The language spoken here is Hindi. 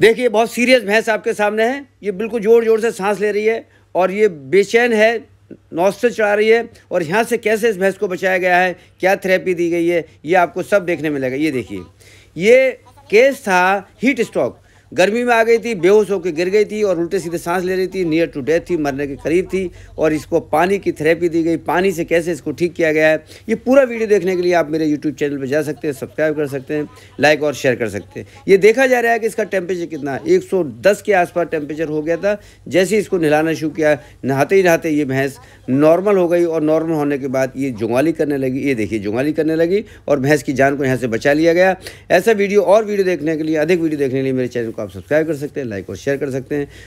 देखिए बहुत सीरियस भैंस आपके सामने है ये बिल्कुल ज़ोर ज़ोर से सांस ले रही है और ये बेचैन है नौस्ते चढ़ा रही है और यहाँ से कैसे इस भैंस को बचाया गया है क्या थेरेपी दी गई है ये आपको सब देखने मिलेगा ये देखिए ये केस था हीट स्ट्रोक गर्मी में आ गई थी बेहोश होकर गिर गई थी और उल्टे सीधे सांस ले रही थी नियर टू डेथ थी मरने के करीब थी और इसको पानी की थेरेपी दी गई पानी से कैसे इसको ठीक किया गया है ये पूरा वीडियो देखने के लिए आप मेरे यूट्यूब चैनल पर जा सकते हैं सब्सक्राइब कर सकते हैं लाइक और शेयर कर सकते हैं ये देखा जा रहा है कि इसका टेम्परेचर कितना एक के आसपास टेम्परेचर हो गया था जैसे इसको नहलाना शुरू किया नहाते ही नहाते ये भैंस नॉर्मल हो गई और नॉर्मल होने के बाद ये जुंगाली करने लगी ये देखिए जुंगाली करने लगी और भैंस की जान को यहाँ से बचा लिया गया ऐसा वीडियो और वीडियो देखने के लिए अधिक वीडियो देखने के लिए मेरे चैनल को आप सब्सक्राइब कर सकते हैं लाइक और शेयर कर सकते हैं